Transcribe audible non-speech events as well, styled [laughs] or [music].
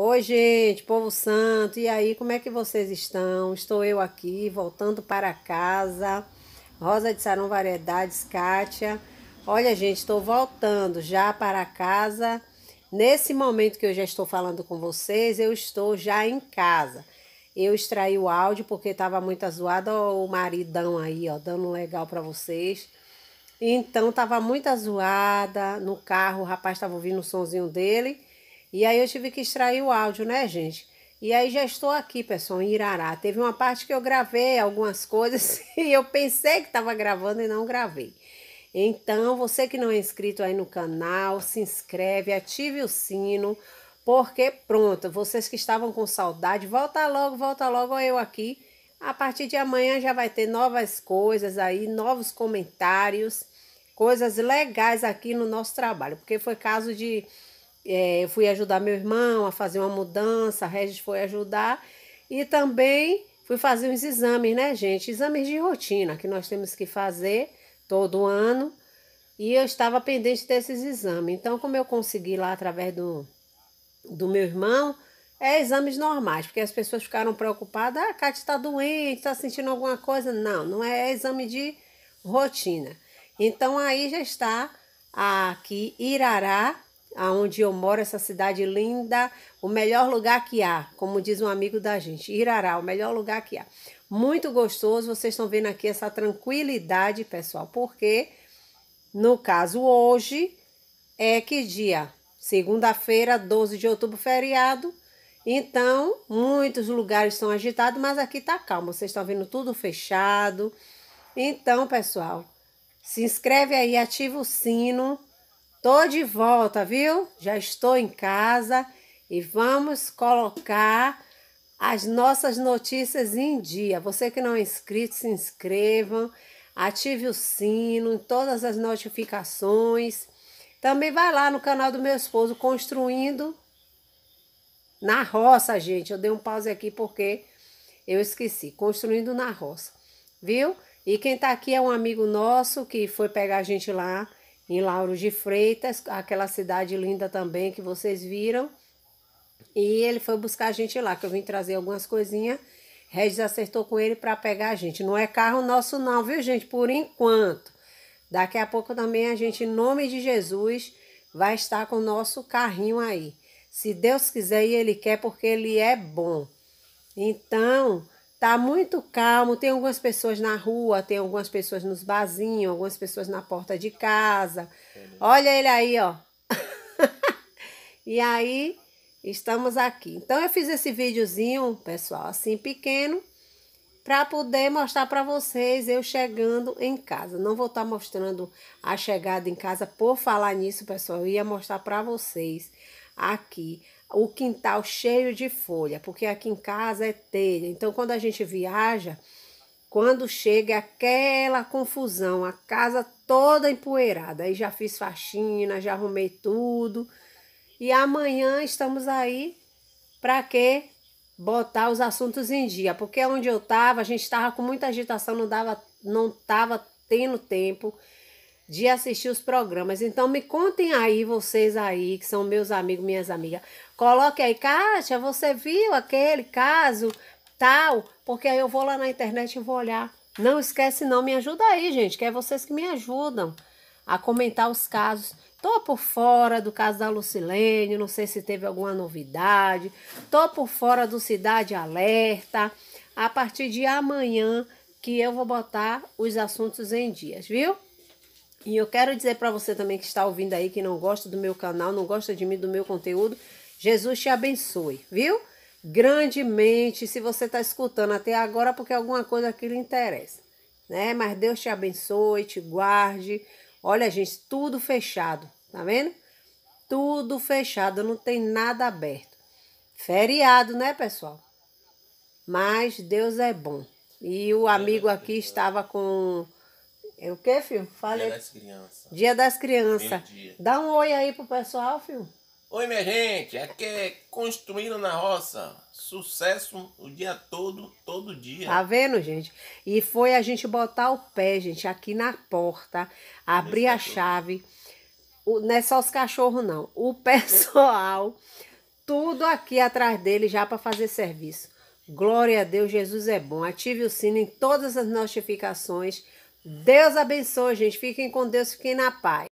Oi, gente, povo santo, e aí, como é que vocês estão? Estou eu aqui, voltando para casa. Rosa de Sarão Variedades, Kátia. Olha, gente, estou voltando já para casa. Nesse momento que eu já estou falando com vocês, eu estou já em casa. Eu extraí o áudio porque estava muito zoada ó, o maridão aí, ó, dando um legal para vocês. Então, estava muito zoada no carro, o rapaz estava ouvindo o sonzinho dele. E aí eu tive que extrair o áudio, né, gente? E aí já estou aqui, pessoal, em Irará. Teve uma parte que eu gravei algumas coisas [laughs] e eu pensei que estava gravando e não gravei. Então, você que não é inscrito aí no canal, se inscreve, ative o sino, porque pronto, vocês que estavam com saudade, volta logo, volta logo eu aqui. A partir de amanhã já vai ter novas coisas aí, novos comentários, coisas legais aqui no nosso trabalho, porque foi caso de é, eu fui ajudar meu irmão a fazer uma mudança, a Regis foi ajudar. E também fui fazer uns exames, né, gente? Exames de rotina que nós temos que fazer todo ano. E eu estava pendente desses exames. Então, como eu consegui lá através do, do meu irmão, é exames normais, porque as pessoas ficaram preocupadas. Ah, a Cátia está doente, está sentindo alguma coisa. Não, não é, é exame de rotina. Então, aí já está aqui Irará, aonde eu moro, essa cidade linda, o melhor lugar que há, como diz um amigo da gente, Irará, o melhor lugar que há. Muito gostoso, vocês estão vendo aqui essa tranquilidade, pessoal, porque no caso hoje é que dia? Segunda-feira, 12 de outubro, feriado. Então, muitos lugares estão agitados, mas aqui tá calmo. Vocês estão vendo tudo fechado. Então, pessoal, se inscreve aí, ativa o sino Tô de volta, viu? Já estou em casa e vamos colocar as nossas notícias em dia. Você que não é inscrito, se inscrevam, ative o sino todas as notificações. Também vai lá no canal do meu esposo construindo na roça, gente. Eu dei um pause aqui porque eu esqueci. Construindo na roça, viu? E quem tá aqui é um amigo nosso que foi pegar a gente lá em Lauro de Freitas, aquela cidade linda também que vocês viram. E ele foi buscar a gente lá, que eu vim trazer algumas coisinhas. Regis acertou com ele para pegar a gente. Não é carro nosso não, viu, gente? Por enquanto. Daqui a pouco também a gente, em nome de Jesus, vai estar com o nosso carrinho aí. Se Deus quiser e ele quer, porque ele é bom. Então, Tá muito calmo, tem algumas pessoas na rua, tem algumas pessoas nos barzinhos, algumas pessoas na porta de casa. Olha ele aí, ó. [laughs] e aí, estamos aqui. Então eu fiz esse videozinho, pessoal, assim pequeno, para poder mostrar para vocês eu chegando em casa. Não vou estar tá mostrando a chegada em casa por falar nisso, pessoal. Eu ia mostrar para vocês aqui o quintal cheio de folha, porque aqui em casa é telha. Então, quando a gente viaja, quando chega aquela confusão, a casa toda empoeirada, aí já fiz faxina, já arrumei tudo. E amanhã estamos aí para quê? Botar os assuntos em dia, porque onde eu estava, a gente estava com muita agitação, não dava, não estava tendo tempo de assistir os programas. Então me contem aí, vocês aí, que são meus amigos, minhas amigas. Coloque aí, Kátia, você viu aquele caso tal? Porque aí eu vou lá na internet e vou olhar. Não esquece não, me ajuda aí, gente, que é vocês que me ajudam a comentar os casos. Tô por fora do caso da Lucilene, não sei se teve alguma novidade. Tô por fora do Cidade Alerta. A partir de amanhã que eu vou botar os assuntos em dias, viu? E eu quero dizer para você também que está ouvindo aí, que não gosta do meu canal, não gosta de mim, do meu conteúdo, Jesus te abençoe, viu? Grandemente, se você está escutando até agora, porque alguma coisa aqui lhe interessa, né? Mas Deus te abençoe, te guarde. Olha, gente, tudo fechado, tá vendo? Tudo fechado, não tem nada aberto. Feriado, né, pessoal? Mas Deus é bom. E o amigo aqui estava com é o que, filho? Falei. Dia das Crianças. Dia das Crianças. Dá um oi aí pro pessoal, filho. Oi, minha gente. Aqui é Construindo na Roça. Sucesso o dia todo, todo dia. Tá vendo, gente? E foi a gente botar o pé, gente, aqui na porta, abrir a chave. O, não é só os cachorros, não. O pessoal, tudo aqui atrás dele já para fazer serviço. Glória a Deus, Jesus é bom. Ative o sino em todas as notificações Deus abençoe, gente. Fiquem com Deus, fiquem na paz.